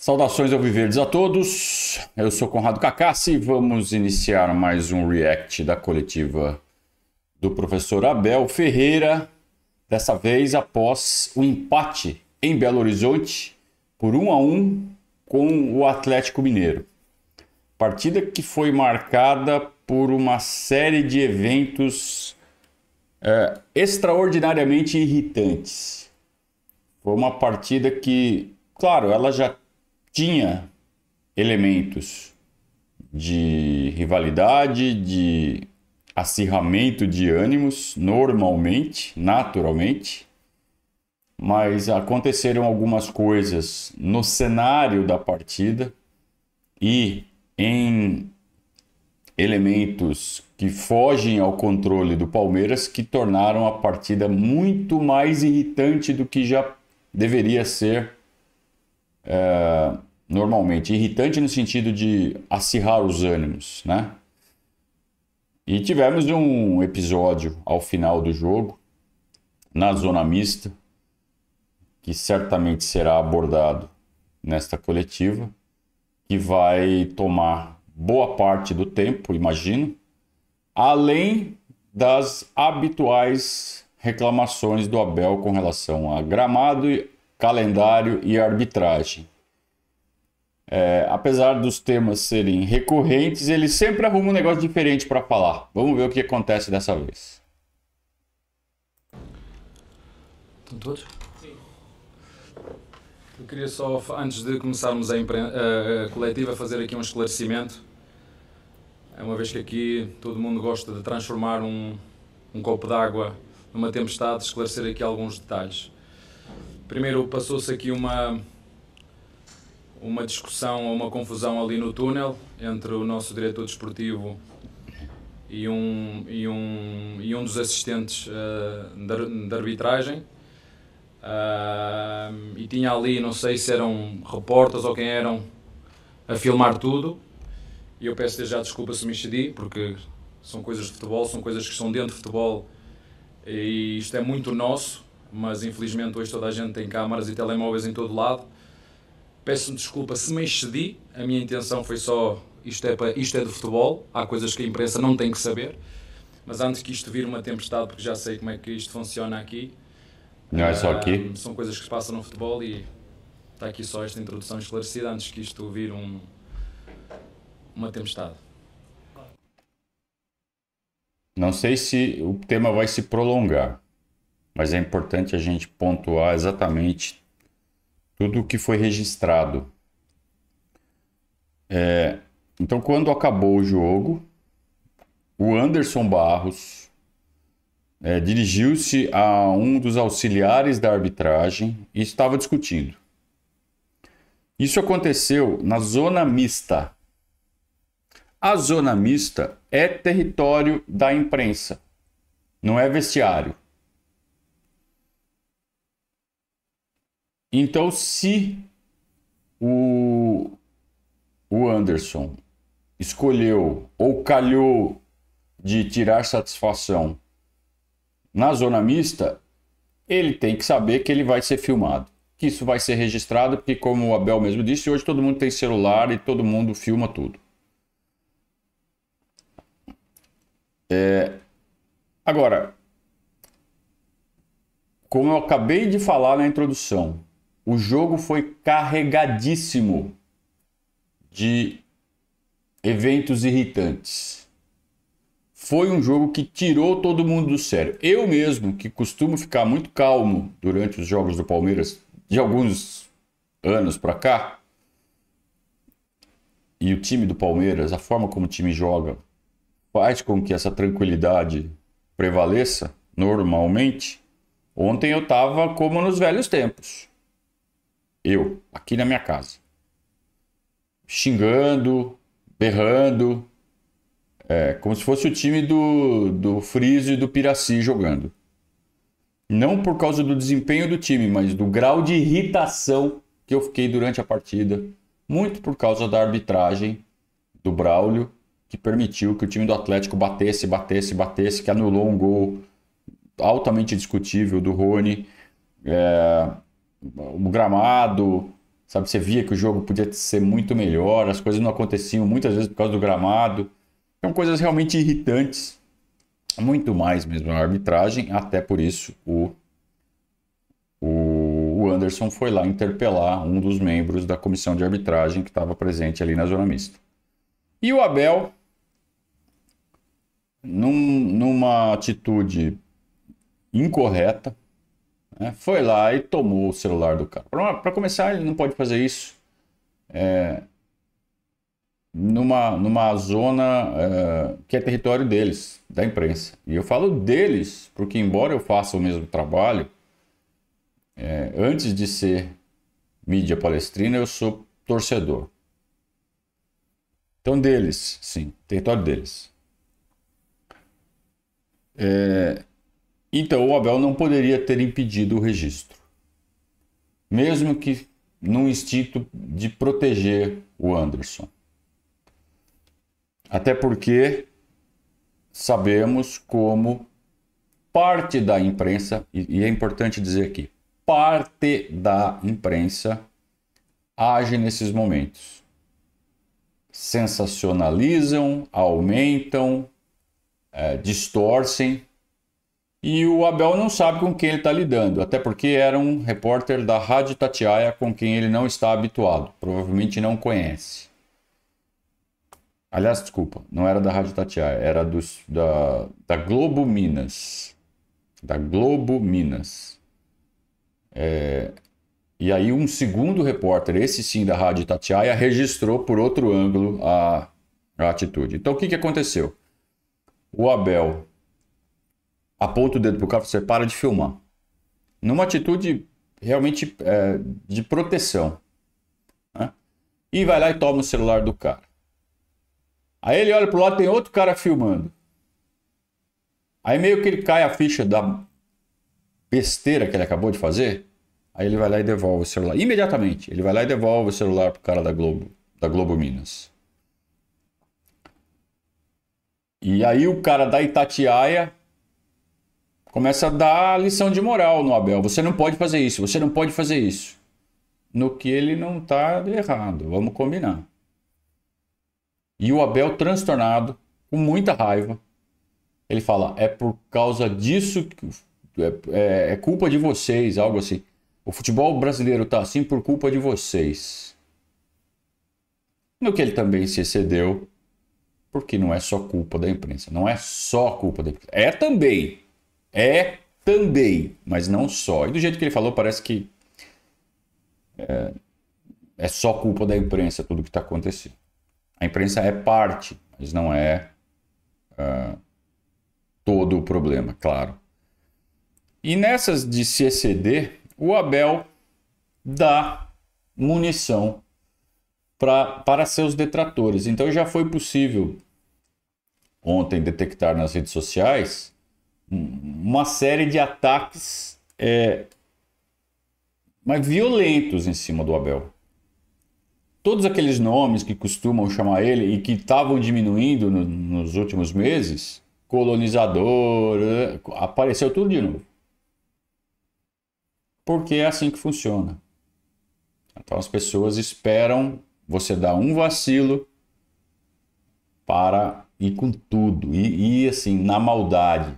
Saudações ao Viverdes a todos. Eu sou Conrado Cacassi e vamos iniciar mais um react da coletiva do professor Abel Ferreira, dessa vez após o um empate em Belo Horizonte por 1 um a 1 um com o Atlético Mineiro. Partida que foi marcada por uma série de eventos é, extraordinariamente irritantes. Foi uma partida que, claro, ela já tinha elementos de rivalidade, de acirramento de ânimos, normalmente, naturalmente, mas aconteceram algumas coisas no cenário da partida e em elementos que fogem ao controle do Palmeiras que tornaram a partida muito mais irritante do que já deveria ser. É normalmente. Irritante no sentido de acirrar os ânimos, né? E tivemos um episódio ao final do jogo, na zona mista, que certamente será abordado nesta coletiva, que vai tomar boa parte do tempo, imagino, além das habituais reclamações do Abel com relação a gramado, calendário e arbitragem. É, apesar dos temas serem recorrentes, ele sempre arruma um negócio diferente para falar. Vamos ver o que acontece dessa vez. Estão todos? Sim. Eu queria só, antes de começarmos a, a coletiva, fazer aqui um esclarecimento. É uma vez que aqui todo mundo gosta de transformar um, um copo d'água numa tempestade, esclarecer aqui alguns detalhes. Primeiro, passou-se aqui uma uma discussão ou uma confusão ali no túnel entre o nosso diretor desportivo e um, e um, e um dos assistentes uh, eh, da arbitragem. Uh, e tinha ali, não sei se eram repórteres ou quem eram, a filmar tudo. E eu peço já desculpa se me excedi, porque são coisas de futebol, são coisas que estão dentro de futebol e isto é muito nosso, mas infelizmente hoje toda a gente tem câmaras e telemóveis em todo lado Peço-me desculpa se me excedi, a minha intenção foi só isto é, para, isto é de futebol, há coisas que a imprensa não tem que saber, mas antes que isto vire uma tempestade, porque já sei como é que isto funciona aqui. Não é só aqui? Ah, são coisas que se passam no futebol e está aqui só esta introdução esclarecida antes que isto vire um, uma tempestade. Não sei se o tema vai se prolongar, mas é importante a gente pontuar exatamente tudo o que foi registrado. É, então, quando acabou o jogo, o Anderson Barros é, dirigiu-se a um dos auxiliares da arbitragem e estava discutindo. Isso aconteceu na zona mista. A zona mista é território da imprensa, não é vestiário. Então, se o, o Anderson escolheu ou calhou de tirar satisfação na zona mista, ele tem que saber que ele vai ser filmado, que isso vai ser registrado, porque, como o Abel mesmo disse, hoje todo mundo tem celular e todo mundo filma tudo. É... Agora, como eu acabei de falar na introdução, o jogo foi carregadíssimo de eventos irritantes. Foi um jogo que tirou todo mundo do sério. Eu mesmo, que costumo ficar muito calmo durante os jogos do Palmeiras de alguns anos para cá, e o time do Palmeiras, a forma como o time joga, faz com que essa tranquilidade prevaleça normalmente. Ontem eu estava como nos velhos tempos eu, aqui na minha casa, xingando, berrando, é, como se fosse o time do, do Friso e do Piraci jogando. Não por causa do desempenho do time, mas do grau de irritação que eu fiquei durante a partida. Muito por causa da arbitragem do Braulio, que permitiu que o time do Atlético batesse, batesse, batesse, que anulou um gol altamente discutível do Rony. É, o gramado, sabe? Você via que o jogo podia ser muito melhor, as coisas não aconteciam muitas vezes por causa do gramado. São coisas realmente irritantes, muito mais mesmo na arbitragem, até por isso o, o Anderson foi lá interpelar um dos membros da comissão de arbitragem que estava presente ali na zona mista. E o Abel, num, numa atitude incorreta, né? Foi lá e tomou o celular do cara. Para começar, ele não pode fazer isso é, numa, numa zona é, que é território deles, da imprensa. E eu falo deles, porque embora eu faça o mesmo trabalho, é, antes de ser mídia palestrina, eu sou torcedor. Então, deles, sim, território deles. É, então o Abel não poderia ter impedido o registro, mesmo que num instinto de proteger o Anderson. Até porque sabemos como parte da imprensa, e é importante dizer aqui, parte da imprensa age nesses momentos. Sensacionalizam, aumentam, é, distorcem e o Abel não sabe com quem ele está lidando, até porque era um repórter da Rádio Tatiaia com quem ele não está habituado, provavelmente não conhece. Aliás, desculpa, não era da Rádio Tatiaia, era dos, da, da Globo Minas. Da Globo Minas. É, e aí um segundo repórter, esse sim da Rádio Tatiaia, registrou por outro ângulo a, a atitude. Então o que, que aconteceu? O Abel aponta o dedo pro cara e você para de filmar. Numa atitude realmente é, de proteção. Né? E vai lá e toma o celular do cara. Aí ele olha pro lado, tem outro cara filmando. Aí meio que ele cai a ficha da besteira que ele acabou de fazer. Aí ele vai lá e devolve o celular. Imediatamente, ele vai lá e devolve o celular pro cara da Globo, da Globo Minas. E aí o cara da Itatiaia começa a dar lição de moral no Abel. Você não pode fazer isso, você não pode fazer isso. No que ele não está errado, vamos combinar. E o Abel transtornado, com muita raiva, ele fala: é por causa disso, que, é, é, é culpa de vocês, algo assim. O futebol brasileiro está assim por culpa de vocês. No que ele também se excedeu, porque não é só culpa da imprensa, não é só culpa da imprensa, é também, é também, mas não só. E do jeito que ele falou, parece que é, é só culpa da imprensa tudo que está acontecendo. A imprensa é parte, mas não é uh, todo o problema, claro. E nessas de se exceder, o Abel dá munição pra, para seus detratores. Então já foi possível ontem detectar nas redes sociais uma série de ataques é, violentos em cima do Abel. Todos aqueles nomes que costumam chamar ele e que estavam diminuindo no, nos últimos meses, colonizador, é, apareceu tudo de novo. Porque é assim que funciona. Então as pessoas esperam você dar um vacilo para ir com tudo, e, e assim, na maldade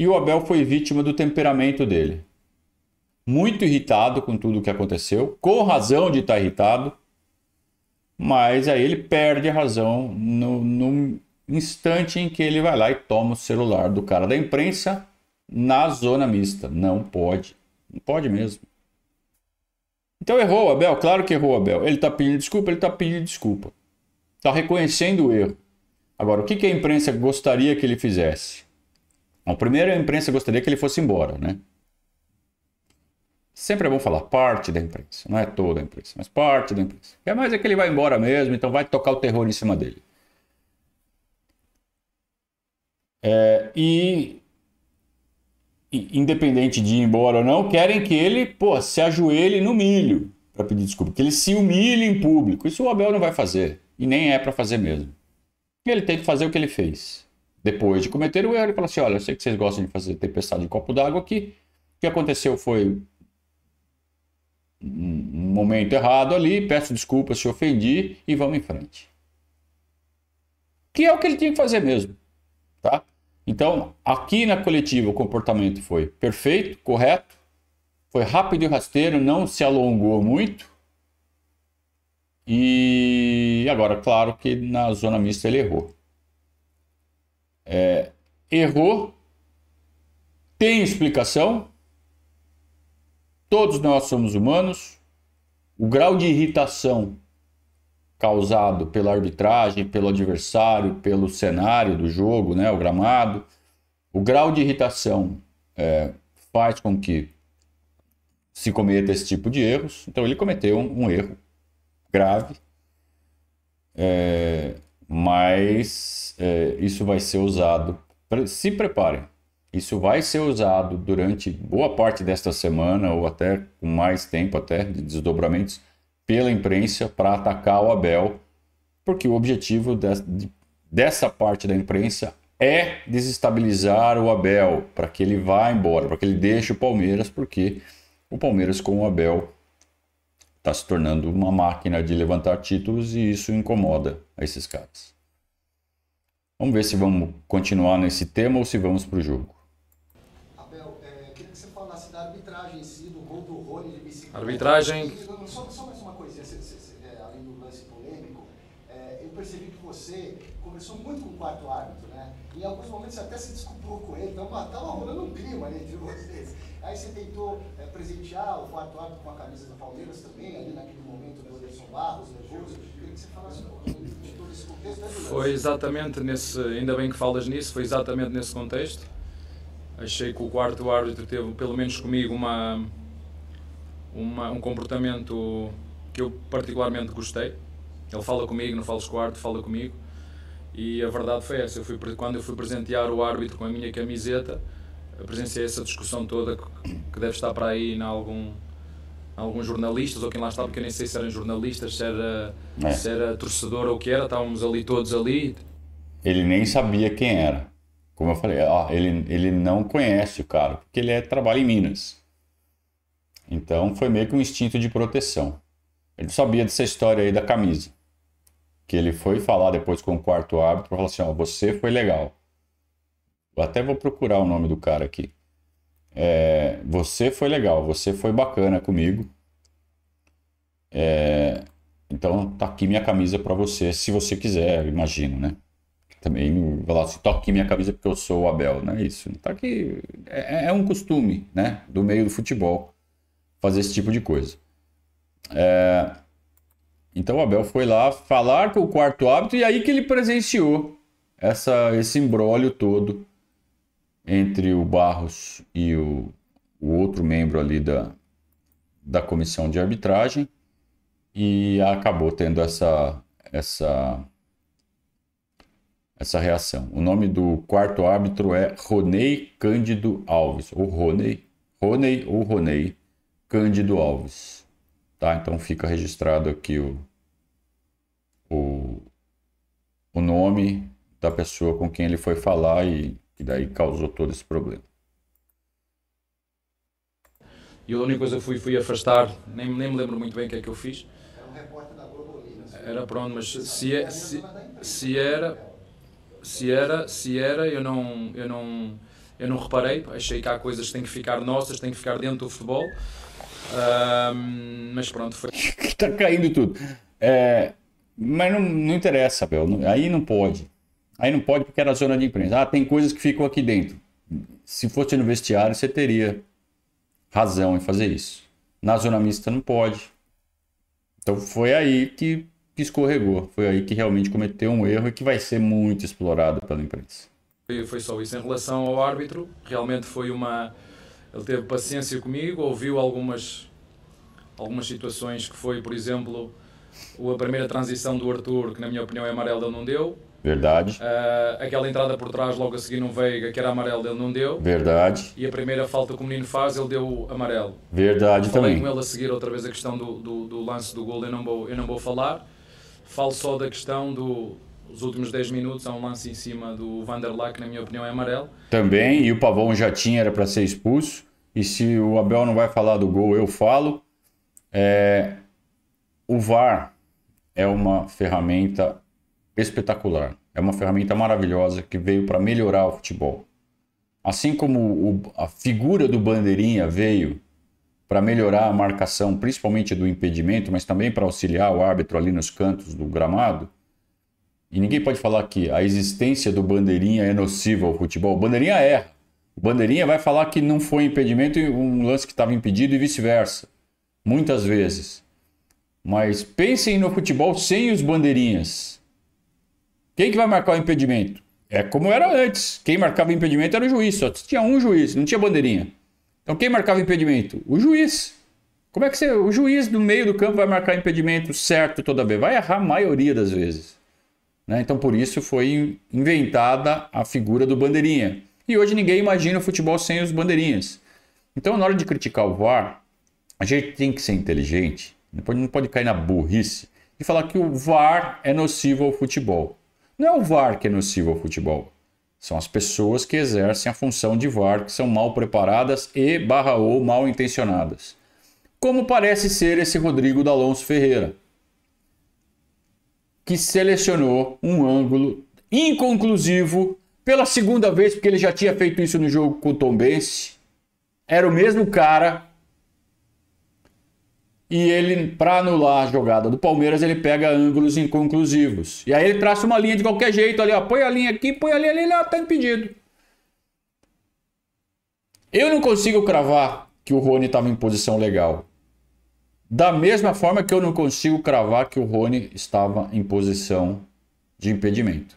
e o Abel foi vítima do temperamento dele. Muito irritado com tudo o que aconteceu, com razão de estar irritado, mas aí ele perde a razão no, no instante em que ele vai lá e toma o celular do cara da imprensa na zona mista. Não pode. Não pode mesmo. Então errou, Abel. Claro que errou, Abel. Ele está pedindo desculpa, ele está pedindo desculpa. Está reconhecendo o erro. Agora, o que, que a imprensa gostaria que ele fizesse? Bom, primeiro a imprensa gostaria que ele fosse embora, né? Sempre é bom falar parte da imprensa, não é toda a imprensa, mas parte da imprensa. Quer é mais é que ele vai embora mesmo, então vai tocar o terror em cima dele. É, e, e, independente de ir embora ou não, querem que ele pô, se ajoelhe no milho para pedir desculpa, que ele se humilhe em público. Isso o Abel não vai fazer, e nem é para fazer mesmo. Ele tem que fazer o que ele fez depois de cometer o erro e fala assim: olha, eu sei que vocês gostam de fazer tempestade de copo d'água aqui. O que aconteceu foi um momento errado ali, peço desculpas se ofendi e vamos em frente. Que é o que ele tinha que fazer mesmo, tá? Então, aqui na coletiva o comportamento foi perfeito, correto, foi rápido e rasteiro, não se alongou muito. E agora, claro que na zona mista ele errou é, errou, tem explicação, todos nós somos humanos, o grau de irritação causado pela arbitragem, pelo adversário, pelo cenário do jogo, né, o gramado, o grau de irritação é, faz com que se cometa esse tipo de erros. Então ele cometeu um, um erro grave. É, mas é, isso vai ser usado. Se preparem, isso vai ser usado durante boa parte desta semana ou até com mais tempo até de desdobramentos pela imprensa para atacar o Abel, porque o objetivo de, dessa parte da imprensa é desestabilizar o Abel para que ele vá embora, para que ele deixe o Palmeiras, porque o Palmeiras com o Abel está se tornando uma máquina de levantar títulos e isso incomoda a esses caras. Vamos ver se vamos continuar nesse tema ou se vamos para o jogo. Abel, é, queria que você falasse da arbitragem em si, do gol do Rony de bicicleta. Arbitragem. Só, só mais uma coisinha, você, você, você, é, além do lance polêmico, é, eu percebi que você conversou muito com o quarto árbitro, né? E em alguns momentos você até se desculpou com ele, então estava rolando um clima ali entre vocês. Aí você tentou é, presentear o quarto árbitro com a camisa do Palmeiras também, ali naquele momento do Anderson Barros, nervoso. Queria que você falasse um pouquinho de todo esse contexto. Né, foi exatamente nesse, ainda bem que falas nisso, foi exatamente nesse contexto. Achei que o quarto árbitro teve, pelo menos comigo, uma, uma, um comportamento que eu particularmente gostei. Ele fala comigo, não fala quarto, fala comigo. E a verdade foi essa, eu fui, quando eu fui presentear o árbitro com a minha camiseta, eu presenciei essa discussão toda que, que deve estar para aí em algum alguns jornalistas ou quem lá estava, porque eu nem sei se eram jornalistas, se era, é. se era torcedor ou o que era, estávamos ali todos ali. Ele nem sabia quem era. Como eu falei, ó, ele, ele não conhece o cara, porque ele é, trabalha em Minas. Então foi meio que um instinto de proteção. Ele sabia dessa história aí da camisa. Que ele foi falar depois com o quarto árbitro para falar assim: ó, você foi legal. Eu até vou procurar o nome do cara aqui. É, você foi legal, você foi bacana comigo. É, então tá aqui minha camisa para você, se você quiser, imagino, né? Também vou lá assim, tá aqui minha camisa porque eu sou o Abel, não é isso? Tá aqui, é, é, é um costume, né? Do meio do futebol fazer esse tipo de coisa. É, então o Abel foi lá falar com o quarto hábito e aí que ele presenciou essa, esse embrólio todo entre o Barros e o, o outro membro ali da, da comissão de arbitragem e acabou tendo essa, essa, essa reação. O nome do quarto árbitro é Roney Cândido Alves, ou Roney, Roney ou Roney Cândido Alves. Tá? Então fica registrado aqui o, o, o nome da pessoa com quem ele foi falar e que daí uhum. causou todo esse problema. E a única coisa que fui, fui afastar, nem, nem me lembro muito bem o que é que eu fiz. Era é um repórter da Era pronto, mas se, é, se, se era, se era, se era, eu não, eu não, eu não reparei. Achei que há coisas que têm que ficar nossas, têm que ficar dentro do futebol. Uh, mas pronto, foi. Está caindo tudo. É, mas não, não interessa, Abel. Aí não pode. Aí não pode porque era zona de imprensa. Ah, tem coisas que ficam aqui dentro. Se fosse no vestiário, você teria razão em fazer isso. Na zona mista não pode. Então foi aí que, escorregou. Foi aí que realmente cometeu um erro e que vai ser muito explorado pela imprensa. Foi só isso. Em relação ao árbitro, realmente foi uma. Ele teve paciência comigo, ouviu algumas, algumas situações que foi, por exemplo, a primeira transição do Arthur, que na minha opinião é amarela, não deu Verdade. Uh, aquela entrada por trás, logo a seguir, um Veiga, que era amarelo, ele não deu. Verdade. E a primeira falta que o menino faz, ele deu amarelo. Verdade eu falei também. Falei com ele a seguir outra vez a questão do, do, do, lance do gol, eu não, vou, eu não vou falar. Falo só da questão do, últimos 10 minutos há um lance em cima do Vanderlack, que na minha opinião é amarelo. Também, e o Pavão já tinha, era para ser expulso. E se o Abel não vai falar do gol, eu falo. É... O VAR é uma ferramenta espetacular. É uma ferramenta maravilhosa que veio para melhorar o futebol. Assim como o, a figura do bandeirinha veio para melhorar a marcação, principalmente do impedimento, mas também para auxiliar o árbitro ali nos cantos do gramado. E ninguém pode falar que a existência do bandeirinha é nociva ao futebol. O bandeirinha é O bandeirinha vai falar que não foi impedimento e um lance que estava impedido e vice-versa. Muitas vezes. Mas pensem no futebol sem os bandeirinhas. Quem que vai marcar o impedimento? É como era antes. Quem marcava o impedimento era o juiz. Só tinha um juiz, não tinha bandeirinha. Então quem marcava o impedimento? O juiz. Como é que você, o juiz do meio do campo vai marcar impedimento certo toda vez? Vai errar a maioria das vezes. Né? Então por isso foi inventada a figura do bandeirinha. E hoje ninguém imagina o futebol sem os bandeirinhas. Então na hora de criticar o VAR, a gente tem que ser inteligente. Não pode, não pode cair na burrice e falar que o VAR é nocivo ao futebol. Não é o VAR que é nocivo ao futebol. São as pessoas que exercem a função de VAR que são mal preparadas e barra ou mal intencionadas. Como parece ser esse Rodrigo D'Alonso Ferreira, que selecionou um ângulo inconclusivo pela segunda vez, porque ele já tinha feito isso no jogo com o Tom Bense. Era o mesmo cara e ele, para anular a jogada do Palmeiras, ele pega ângulos inconclusivos. E aí ele traça uma linha de qualquer jeito ali, ó, põe a linha aqui, põe ali, ali, lá, tá impedido. Eu não consigo cravar que o Rony estava em posição legal. Da mesma forma que eu não consigo cravar que o Rony estava em posição de impedimento.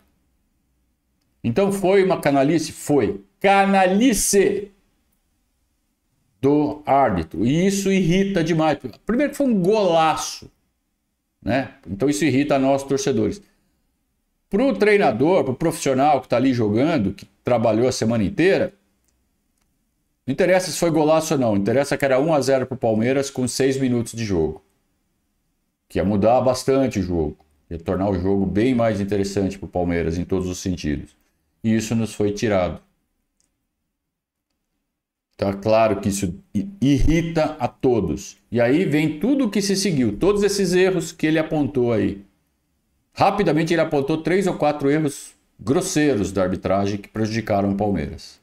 Então foi uma canalice? Foi. Canalice! do árbitro. E isso irrita demais. Primeiro que foi um golaço, né? Então isso irrita nós torcedores. Para o treinador, para o profissional que está ali jogando, que trabalhou a semana inteira, não interessa se foi golaço ou não, interessa que era 1 a 0 para o Palmeiras com 6 minutos de jogo. Que ia mudar bastante o jogo, ia tornar o jogo bem mais interessante para o Palmeiras em todos os sentidos. E isso nos foi tirado. Tá claro que isso irrita a todos. E aí vem tudo o que se seguiu, todos esses erros que ele apontou aí. Rapidamente ele apontou três ou quatro erros grosseiros da arbitragem que prejudicaram o Palmeiras.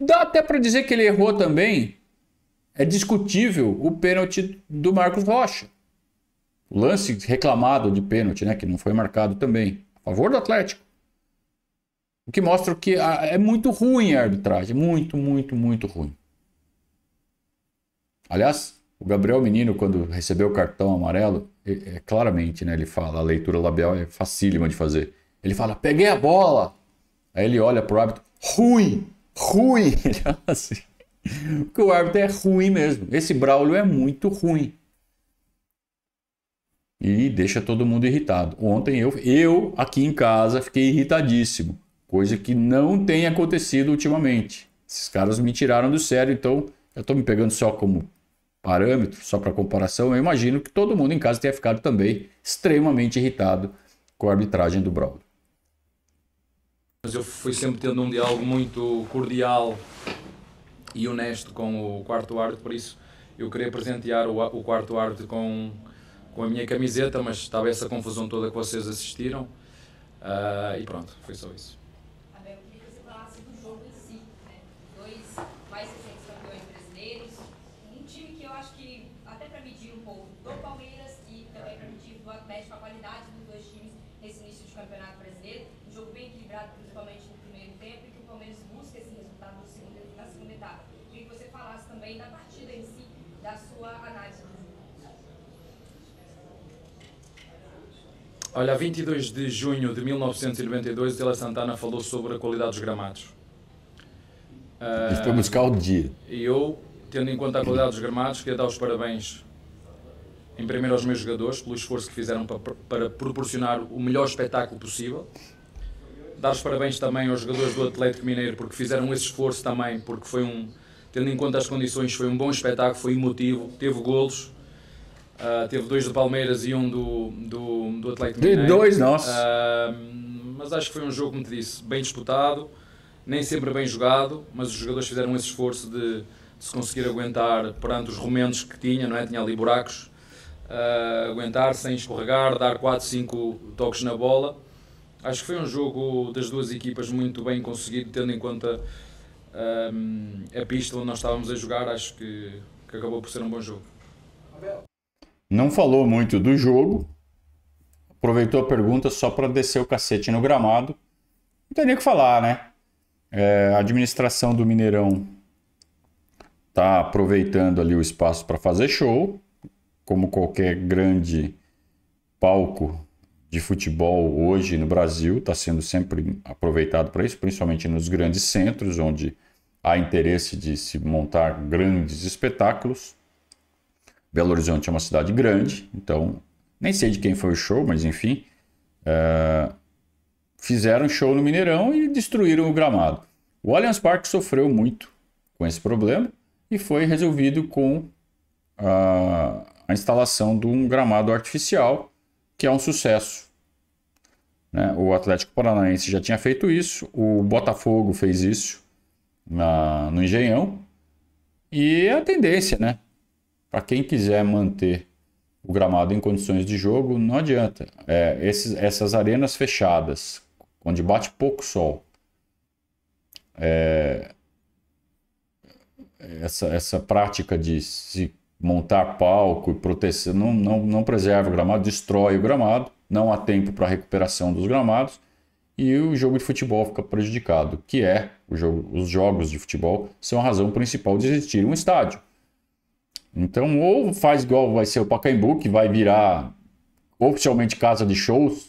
Dá até para dizer que ele errou também. É discutível o pênalti do Marcos Rocha. O lance reclamado de pênalti, né, que não foi marcado também, a favor do Atlético. O que mostra que é muito ruim a arbitragem. Muito, muito, muito ruim. Aliás, o Gabriel Menino, quando recebeu o cartão amarelo, é, é, claramente, né? Ele fala, a leitura labial é facílima de fazer. Ele fala, peguei a bola. Aí ele olha pro árbitro, ruim, ruim. Ele fala assim. Porque o árbitro é ruim mesmo. Esse Braulio é muito ruim. E deixa todo mundo irritado. Ontem eu, eu aqui em casa, fiquei irritadíssimo coisa que não tem acontecido ultimamente. Esses caras me tiraram do sério, então eu estou me pegando só como parâmetro, só para comparação. Eu imagino que todo mundo em casa tenha ficado também extremamente irritado com a arbitragem do Brown. Mas eu fui sempre tendo um diálogo muito cordial e honesto com o quarto árbitro, por isso eu queria presentear o, o quarto árbitro com, com a minha camiseta, mas estava essa confusão toda que vocês assistiram. Uh, e pronto, foi só isso. Olha, a 22 de junho de 1992, Tela Santana falou sobre a qualidade dos gramados. Uh, Isto foi musical do dia. E eu, tendo em conta a qualidade dos gramados, queria dar os parabéns, em primeiro aos meus jogadores, pelo esforço que fizeram para, para proporcionar o melhor espetáculo possível. Dar os parabéns também aos jogadores do Atlético Mineiro, porque fizeram esse esforço também, porque foi um, tendo em conta as condições, foi um bom espetáculo, foi emotivo, teve golos Uh, teve dois do Palmeiras e um do, do, do Atlético de Mineiro. dois, nossa. Uh, mas acho que foi um jogo, como te disse, bem disputado, nem sempre bem jogado, mas os jogadores fizeram esse esforço de, de se conseguir aguentar perante os romentos que tinha, não é? Tinha ali buracos. Uh, aguentar sem escorregar, dar 4, 5 toques na bola. Acho que foi um jogo das duas equipas muito bem conseguido, tendo em conta um, a pista onde nós estávamos a jogar. Acho que, que acabou por ser um bom jogo não falou muito do jogo, aproveitou a pergunta só para descer o cacete no gramado. Não tem nem o que falar, né? É, a administração do Mineirão tá aproveitando ali o espaço para fazer show, como qualquer grande palco de futebol hoje no Brasil está sendo sempre aproveitado para isso, principalmente nos grandes centros onde há interesse de se montar grandes espetáculos. Belo Horizonte é uma cidade grande, então nem sei de quem foi o show, mas enfim. Uh, fizeram show no Mineirão e destruíram o gramado. O Allianz Parque sofreu muito com esse problema e foi resolvido com a, a instalação de um gramado artificial, que é um sucesso. Né? O Atlético Paranaense já tinha feito isso, o Botafogo fez isso na, no Engenhão, e é a tendência, né? Para quem quiser manter o gramado em condições de jogo, não adianta. É, esses, essas arenas fechadas, onde bate pouco sol, é, essa, essa prática de se montar palco e proteção não, não, não preserva o gramado, destrói o gramado, não há tempo para recuperação dos gramados e o jogo de futebol fica prejudicado, que é, jogo, os jogos de futebol são a razão principal de existir um estádio. Então, ou faz igual vai ser o Pacaembu, que vai virar oficialmente casa de shows,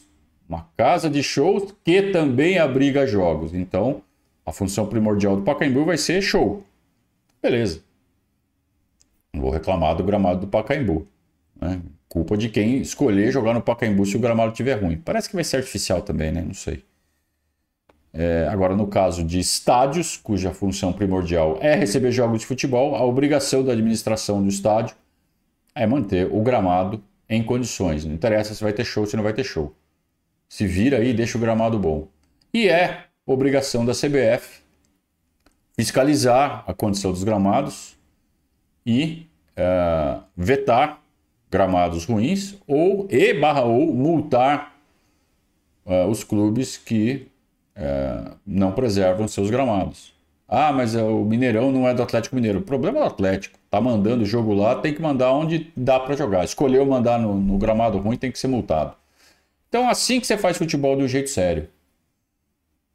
uma casa de shows que também abriga jogos. Então, a função primordial do Pacaembu vai ser show. Beleza. Não vou reclamar do gramado do Pacaembu. Né? Culpa de quem escolher jogar no Pacaembu se o gramado estiver ruim. Parece que vai ser artificial também, né? Não sei. É, agora, no caso de estádios, cuja função primordial é receber jogos de futebol, a obrigação da administração do estádio é manter o gramado em condições. Não interessa se vai ter show, se não vai ter show. Se vira aí e deixa o gramado bom. E é obrigação da CBF fiscalizar a condição dos gramados e é, vetar gramados ruins ou e barra ou multar é, os clubes que é, não preservam seus gramados. Ah, mas é, o Mineirão não é do Atlético Mineiro. O problema é do Atlético. Tá mandando o jogo lá, tem que mandar onde dá para jogar. Escolheu mandar no, no, gramado ruim, tem que ser multado. Então, assim que você faz futebol de um jeito sério.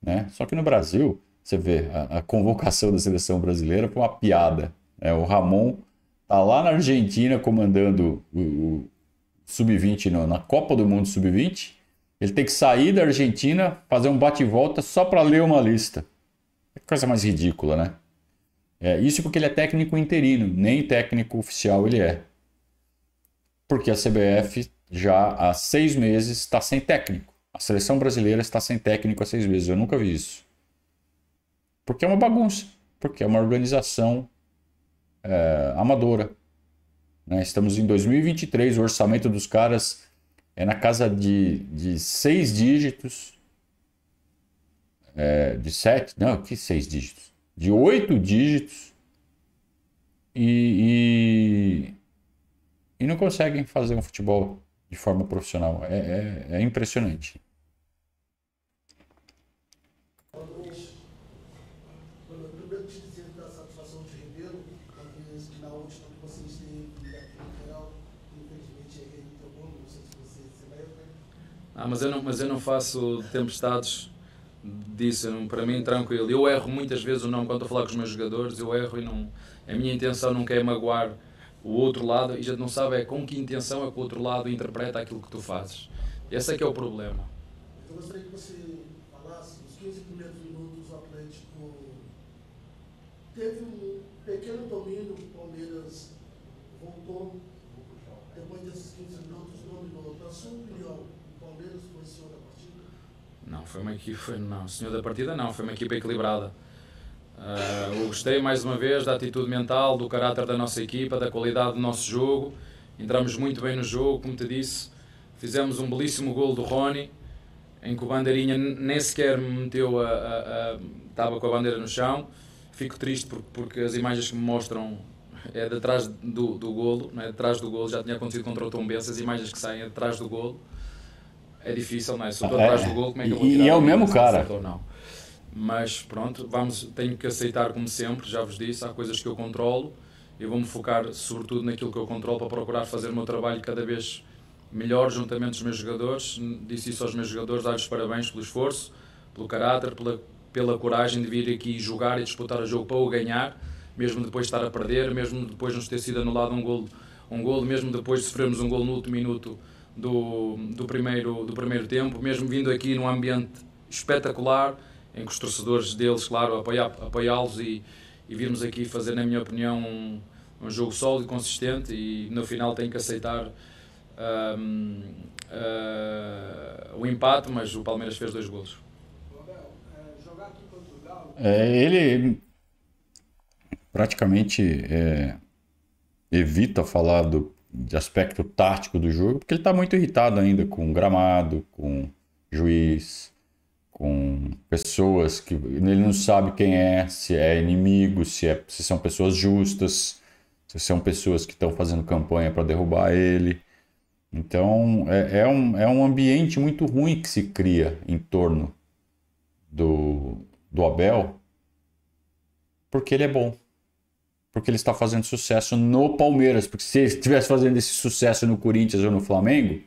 Né? Só que no Brasil, você vê a, a convocação da seleção brasileira foi uma piada. Né? O Ramon tá lá na Argentina comandando o, o Sub-20 na Copa do Mundo Sub-20 ele tem que sair da Argentina, fazer um bate-volta só para ler uma lista. É coisa mais ridícula, né? É, isso porque ele é técnico interino, nem técnico oficial ele é. Porque a CBF já há seis meses está sem técnico. A seleção brasileira está sem técnico há seis meses. Eu nunca vi isso. Porque é uma bagunça. Porque é uma organização é, amadora. Né? Estamos em 2023, o orçamento dos caras é na casa de, de seis dígitos, é, de sete, não, que seis dígitos, de oito dígitos e, e, e não conseguem fazer um futebol de forma profissional. é, é, é impressionante. Ah, mas eu não, mas eu não faço tempestades disso, para mim tranquilo. Eu erro muitas vezes o nome quando estou a falar com os meus jogadores, eu erro e não, a minha intenção nunca é magoar o outro lado e já não sabe é com que intenção é que o outro lado interpreta aquilo que tu fazes. Esse é que é o problema. Eu gostaria que você falasse, nos 15 primeiros minutos o Atlético teve um pequeno domínio, o Palmeiras voltou não, foi uma equipa, não, senhor da partida não, foi uma equipa equilibrada. Uh, eu gostei mais uma vez da atitude mental, do caráter da nossa equipa, da qualidade do nosso jogo. Entramos muito bem no jogo, como te disse. Fizemos um belíssimo gol do Rony, em que o bandeirinha nem sequer me meteu a, a, a. estava com a bandeira no chão. Fico triste porque, porque as imagens que me mostram é de trás do, do golo, não é? de trás do golo, já tinha acontecido contra o Tombense, as imagens que saem é de trás do golo é difícil, não é? Se eu estou é. atrás do gol, como é que eu vou tirar? E é o mesmo cara. Ou não? Mas pronto, vamos, tenho que aceitar como sempre, já vos disse, há coisas que eu controlo e vou-me focar sobretudo naquilo que eu controlo para procurar fazer o meu trabalho cada vez melhor juntamente os meus jogadores. Disse isso aos meus jogadores, dar-lhes parabéns pelo esforço, pelo caráter, pela, pela coragem de vir aqui jogar e disputar o jogo para o ganhar, mesmo depois de estar a perder, mesmo depois de nos ter sido anulado um gol, um gol mesmo depois de sofrermos um gol no último minuto do, do, primeiro, do primeiro tempo, mesmo vindo aqui num ambiente espetacular, em que os torcedores deles, claro, apoiá-los e, e virmos aqui fazer, na minha opinião, um, um jogo sólido, consistente e no final tem que aceitar um, uh, o empate, mas o Palmeiras fez dois gols é, ele praticamente é, evita falar do de aspecto tático do jogo, porque ele está muito irritado ainda com gramado, com juiz, com pessoas que ele não sabe quem é, se é inimigo, se, é, se são pessoas justas, se são pessoas que estão fazendo campanha para derrubar ele. Então é, é, um, é um ambiente muito ruim que se cria em torno do, do Abel, porque ele é bom porque ele está fazendo sucesso no Palmeiras. Porque se ele estivesse fazendo esse sucesso no Corinthians ou no Flamengo,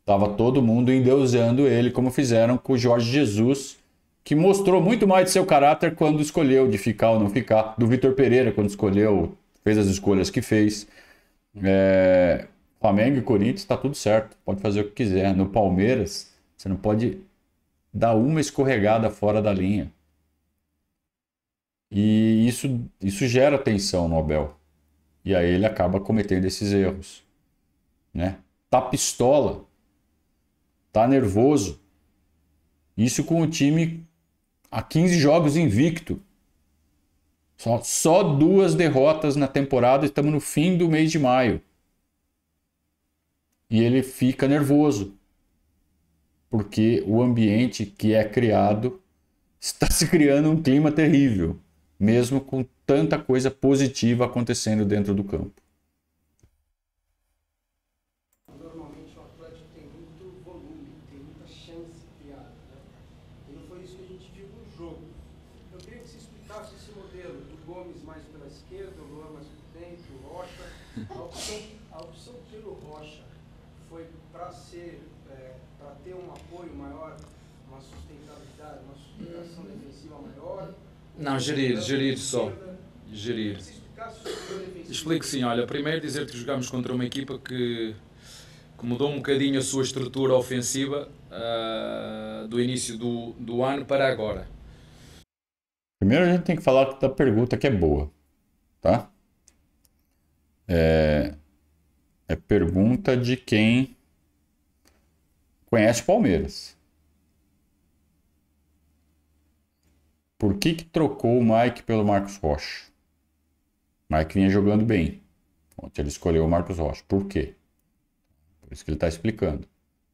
estava todo mundo endeusando ele, como fizeram com o Jorge Jesus, que mostrou muito mais de seu caráter quando escolheu de ficar ou não ficar, do Vitor Pereira quando escolheu, fez as escolhas que fez. É... Flamengo e Corinthians está tudo certo, pode fazer o que quiser. No Palmeiras, você não pode dar uma escorregada fora da linha. E isso, isso gera tensão no Abel. E aí ele acaba cometendo esses erros. Né? Tá pistola. Tá nervoso. Isso com o time a 15 jogos invicto. Só, só duas derrotas na temporada, estamos no fim do mês de maio. E ele fica nervoso. Porque o ambiente que é criado está se criando um clima terrível mesmo com tanta coisa positiva acontecendo dentro do campo. Não, gerir, gerir só. Gerir. Explico sim, olha, primeiro dizer que jogamos contra uma equipa que, que mudou um bocadinho a sua estrutura ofensiva uh, do início do, do ano para agora. Primeiro a gente tem que falar da pergunta que é boa, tá? É, é pergunta de quem conhece Palmeiras. Por que, que trocou o Mike pelo Marcos Rocha? Mike vinha jogando bem. Ontem ele escolheu o Marcos Rocha. Por quê? Por isso que ele está explicando.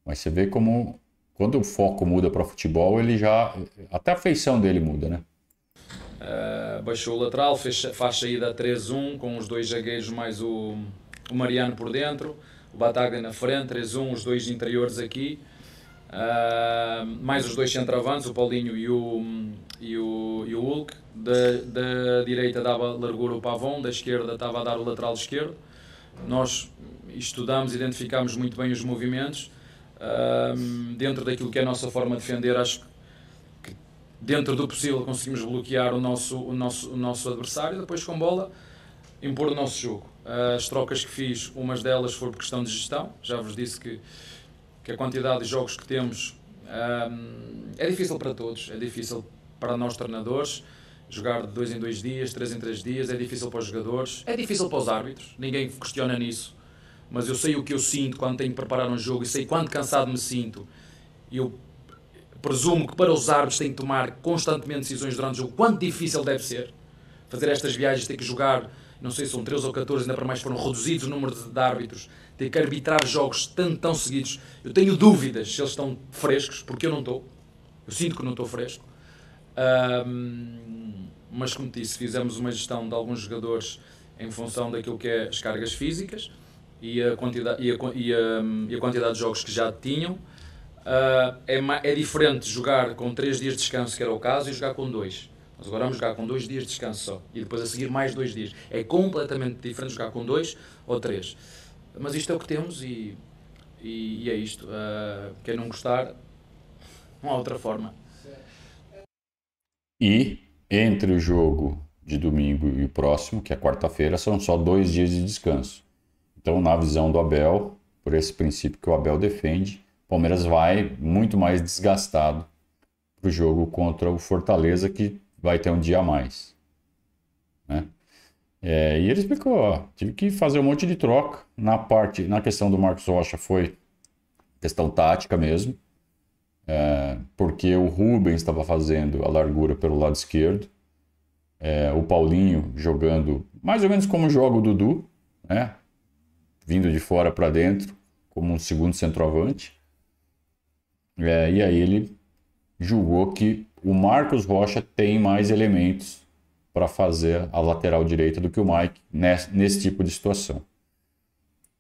Mas você vê como, quando o foco muda para futebol, ele já. Até a feição dele muda, né? Uh, baixou o lateral, fez, faz saída 3-1 com os dois zagueiros mais o, o Mariano por dentro, o Bataglia na frente, 3-1, os dois interiores aqui. Uh, mais os dois centroavantes, o Paulinho e o, e o, e o Hulk. Da, da direita dava largura o Pavon, da esquerda estava a dar o lateral esquerdo. Nós estudamos, identificámos muito bem os movimentos. Uh, dentro daquilo que é a nossa forma de defender, acho que dentro do possível conseguimos bloquear o nosso, o nosso, o nosso adversário. Depois, com bola, impor o nosso jogo. Ah, as trocas que fiz, umas delas foi por questão de gestão. Já vos disse que que a quantidade de jogos que temos um, é difícil para todos, é difícil para nós treinadores, jogar de dois em dois dias, três em três dias, é difícil para os jogadores, é difícil para os árbitros, ninguém questiona nisso. Mas eu sei o que eu sinto quando tenho que preparar um jogo e sei quanto cansado me sinto. Eu presumo que para os árbitros têm que tomar constantemente decisões durante o jogo, quanto difícil deve ser fazer estas viagens, ter que jogar, não sei se são 13 ou 14, ainda para mais foram reduzidos o número de, de árbitros, ter que arbitrar jogos tão, tão seguidos. Eu tenho dúvidas se eles estão frescos, porque eu não estou. Eu sinto que não estou fresco. Um, mas, como disse, fizemos uma gestão de alguns jogadores em função daquilo que é as cargas físicas e a quantidade, e a, e a, e a quantidade de jogos que já tinham. Uh, é, é diferente jogar com 3 dias de descanso, que era o caso, e jogar com 2. Nós agora vamos jogar com 2 dias de descanso só e depois a seguir mais 2 dias. É completamente diferente jogar com 2 ou 3. Mas isto é o que temos e, e, e é isto. Uh, quem não gostar, não há outra forma. E entre o jogo de domingo e o próximo, que é quarta-feira, são só dois dias de descanso. Então, na visão do Abel, por esse princípio que o Abel defende, o Palmeiras vai muito mais desgastado para o jogo contra o Fortaleza, que vai ter um dia a mais. Né? É, e ele explicou, ó, tive que fazer um monte de troca na parte, na questão do Marcos Rocha foi questão tática mesmo, é, porque o Rubens estava fazendo a largura pelo lado esquerdo, é, o Paulinho jogando mais ou menos como joga o Dudu, né? Vindo de fora para dentro, como um segundo centroavante. É, e aí ele julgou que o Marcos Rocha tem mais elementos para fazer a lateral direita do que o Mike nesse, nesse tipo de situação.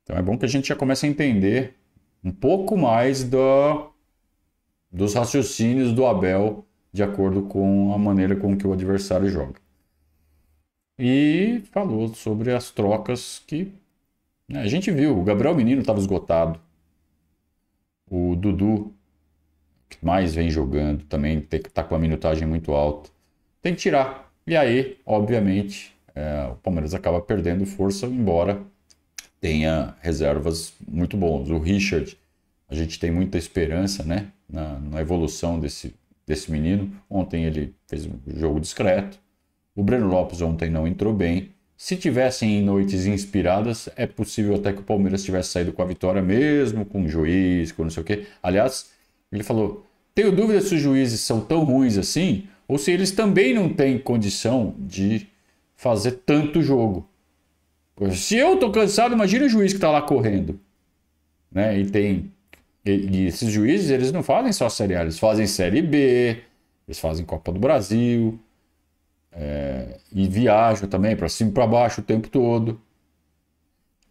Então é bom que a gente já comece a entender um pouco mais dos raciocínios do Abel de acordo com a maneira com que o adversário joga. E falou sobre as trocas que né, a gente viu. O Gabriel Menino estava esgotado. O Dudu, que mais vem jogando, também está com a minutagem muito alta. Tem que tirar. E aí, obviamente, é, o Palmeiras acaba perdendo força, embora tenha reservas muito boas. O Richard, a gente tem muita esperança né, na, na evolução desse, desse menino. Ontem ele fez um jogo discreto. O Breno Lopes ontem não entrou bem. Se tivessem noites inspiradas, é possível até que o Palmeiras tivesse saído com a vitória, mesmo com o juiz, com não sei o quê. Aliás, ele falou: tenho dúvida se os juízes são tão ruins assim, ou se eles também não têm condição de fazer tanto jogo. Se eu estou cansado, imagina o juiz que está lá correndo. Né? E tem. E, esses juízes, eles não fazem só Série A, eles fazem Série B, eles fazem Copa do Brasil. É, e viajam também para cima e para baixo o tempo todo.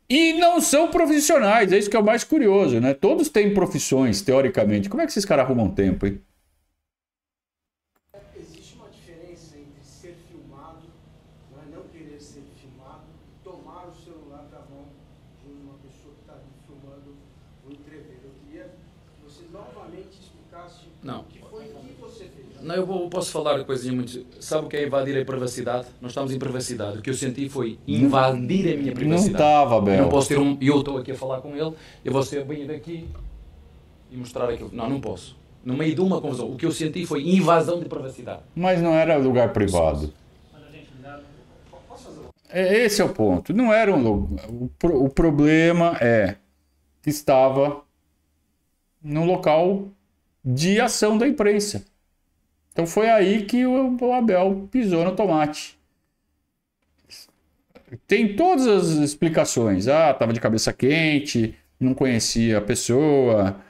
E não são profissionais, é isso que é o mais curioso, né? Todos têm profissões, teoricamente. Como é que esses caras arrumam tempo, hein? Não, eu posso falar de coisinha muito. Sabe o que é invadir a privacidade? Nós estamos em privacidade. O que eu senti foi invadir a minha privacidade. Não estava, Bel. Eu não posso ter um. Eu estou aqui a falar com ele, eu vou ser bem daqui e mostrar aquilo. Não, não posso. No meio de uma confusão. O que eu senti foi invasão de privacidade. Mas não era lugar privado. É, esse é o ponto. Não era um lugar. O problema é que estava no local de ação da imprensa. Então foi aí que o Abel pisou no tomate. Tem todas as explicações. Ah, estava de cabeça quente, não conhecia a pessoa,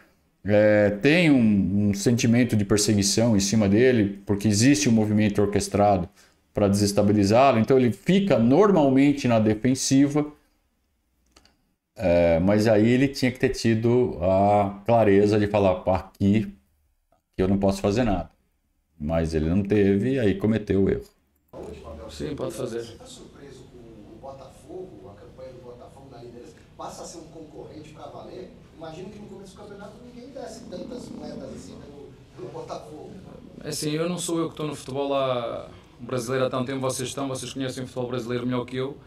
é, tem um, um sentimento de perseguição em cima dele, porque existe um movimento orquestrado para desestabilizá-lo. Então ele fica normalmente na defensiva, é, mas aí ele tinha que ter tido a clareza de falar: aqui eu não posso fazer nada mas ele não teve e aí cometeu o erro. Sim, pode fazer. Você está surpreso com o Botafogo, a campanha do Botafogo na liderança? Passa a ser um concorrente para valer? Imagino que no começo do campeonato ninguém desse tantas moedas assim pelo, Botafogo. É assim, eu não sou eu que estou no futebol há... brasileiro há tanto tempo, vocês estão, vocês conhecem o futebol brasileiro melhor que eu.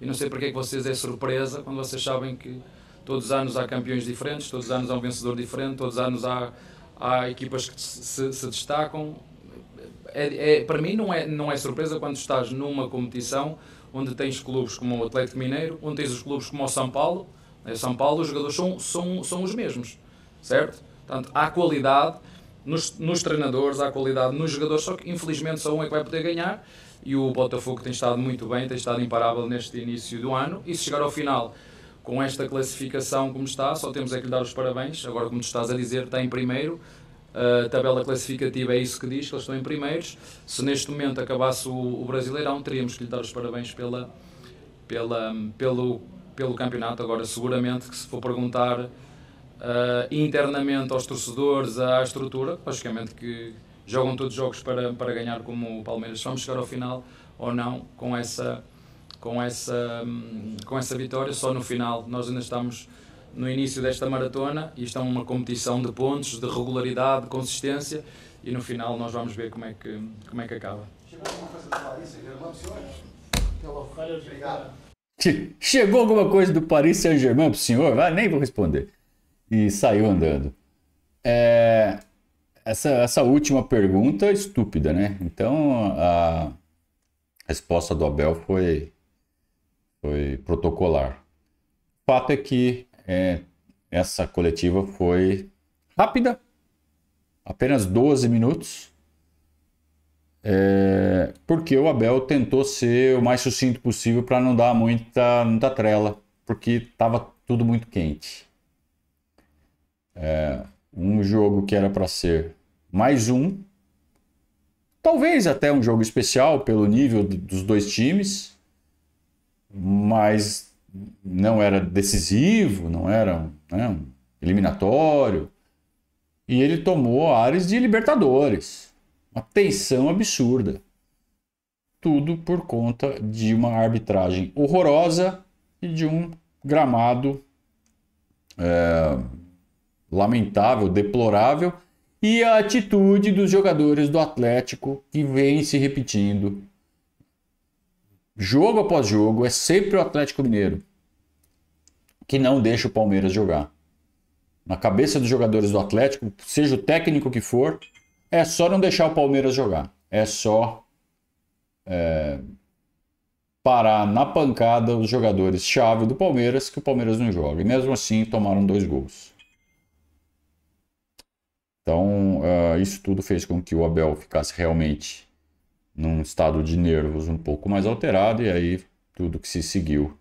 E não sei porque é que vocês é surpresa quando vocês sabem que todos os anos há campeões diferentes, todos os anos há um vencedor diferente, todos os anos há, há equipas que se, se destacam, é, é, para mim não é, não é surpresa quando estás numa competição onde tens clubes como o Atlético Mineiro, onde tens os clubes como o São Paulo. É, são Paulo, os jogadores são, são, são os mesmos, certo? Portanto, há qualidade nos, nos treinadores, há qualidade nos jogadores, só que infelizmente só um é que vai poder ganhar. E o Botafogo tem estado muito bem, tem estado imparável neste início do ano. E se chegar ao final com esta classificação como está, só temos é que lhe dar os parabéns. Agora, como tu estás a dizer, está em primeiro, a tabela classificativa é isso que diz, que eles estão em primeiros. Se neste momento acabasse o, o Brasileirão, teríamos que lhe dar os parabéns pela, pela, pelo, pelo campeonato. Agora, seguramente que se for perguntar uh, internamente aos torcedores, à estrutura, logicamente que jogam todos os jogos para, para ganhar como o Palmeiras, vamos chegar ao final ou não com essa, com, essa, hum, com essa vitória. Só no final nós ainda estamos no início desta maratona. Isto é uma competição de pontos, de regularidade, de consistência e no final nós vamos ver como é que, como é que acaba. Chegou alguma coisa do Paris Saint-Germain, senhores? Obrigado. Chegou alguma coisa do Paris Saint-Germain senhor? vai ah, nem vou responder. E saiu andando. É... Essa, essa última pergunta é estúpida, né? Então a resposta do Abel foi, foi protocolar. O fato é que é, essa coletiva foi rápida, apenas 12 minutos, é, porque o Abel tentou ser o mais sucinto possível para não dar muita, muita trela, porque estava tudo muito quente. É, um jogo que era para ser mais um, talvez até um jogo especial pelo nível dos dois times, mas não era decisivo, não era né, um eliminatório. E ele tomou ares de Libertadores. Uma tensão absurda. Tudo por conta de uma arbitragem horrorosa e de um gramado é, lamentável, deplorável. E a atitude dos jogadores do Atlético que vem se repetindo jogo após jogo, é sempre o Atlético Mineiro que não deixa o Palmeiras jogar. Na cabeça dos jogadores do Atlético, seja o técnico que for, é só não deixar o Palmeiras jogar. É só é, parar na pancada os jogadores chave do Palmeiras que o Palmeiras não joga. E mesmo assim tomaram dois gols. Então, uh, isso tudo fez com que o Abel ficasse realmente num estado de nervos um pouco mais alterado, e aí tudo que se seguiu.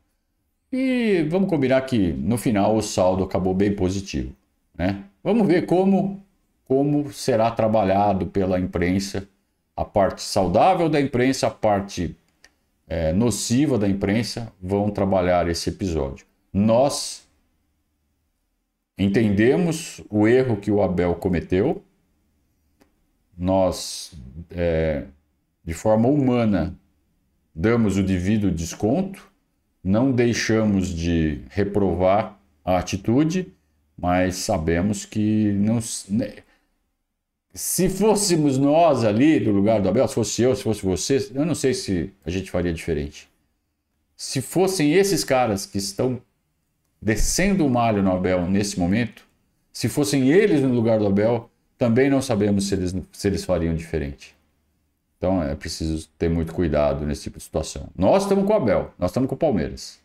E vamos combinar que no final o saldo acabou bem positivo. Né? Vamos ver como, como será trabalhado pela imprensa a parte saudável da imprensa, a parte é, nociva da imprensa, vão trabalhar esse episódio. Nós entendemos o erro que o Abel cometeu, nós é, de forma humana, damos o devido desconto, não deixamos de reprovar a atitude, mas sabemos que não. Né, se fôssemos nós ali do lugar do Abel, se fosse eu, se fosse você, eu não sei se a gente faria diferente. Se fossem esses caras que estão descendo o malho no Abel nesse momento, se fossem eles no lugar do Abel, também não sabemos se eles, se eles fariam diferente. Então é preciso ter muito cuidado nesse tipo de situação. Nós estamos com o Abel, nós estamos com o Palmeiras.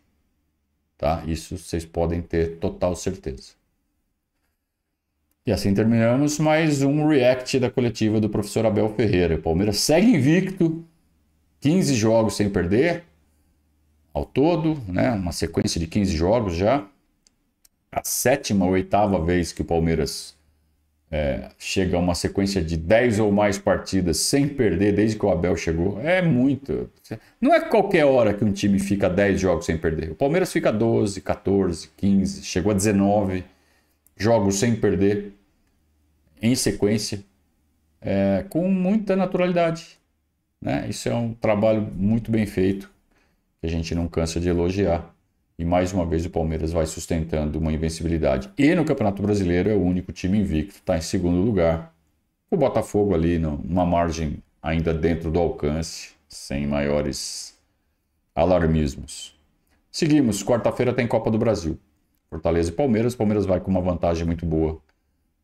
Tá? Isso vocês podem ter total certeza. E assim terminamos mais um react da coletiva do professor Abel Ferreira. O Palmeiras segue invicto, 15 jogos sem perder ao todo, né? uma sequência de 15 jogos já. A sétima ou oitava vez que o Palmeiras é, chega a uma sequência de 10 ou mais partidas sem perder desde que o Abel chegou, é muito. Não é qualquer hora que um time fica 10 jogos sem perder. O Palmeiras fica 12, 14, 15, chegou a 19 jogos sem perder em sequência, é, com muita naturalidade. Né? Isso é um trabalho muito bem feito, que a gente não cansa de elogiar. E mais uma vez o Palmeiras vai sustentando uma invencibilidade. E no Campeonato Brasileiro é o único time invicto, está em segundo lugar. O Botafogo ali numa margem ainda dentro do alcance, sem maiores alarmismos. Seguimos, quarta-feira tem Copa do Brasil. Fortaleza e Palmeiras. Palmeiras vai com uma vantagem muito boa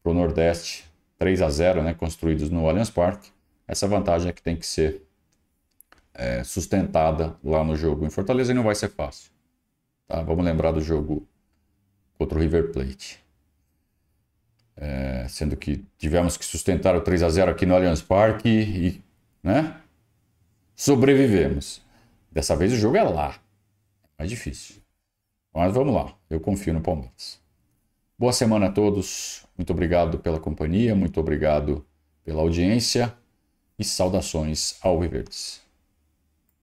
para o Nordeste, 3 a 0 né, construídos no Allianz Parque. Essa vantagem é que tem que ser é, sustentada lá no jogo em Fortaleza e não vai ser fácil. Tá? Vamos lembrar do jogo contra o River Plate. É, sendo que tivemos que sustentar o 3 a 0 aqui no Allianz Parque e, né? Sobrevivemos. Dessa vez o jogo é lá. É mais difícil. Mas vamos lá. Eu confio no Palmeiras. Boa semana a todos. Muito obrigado pela companhia, muito obrigado pela audiência e saudações ao Viverdes.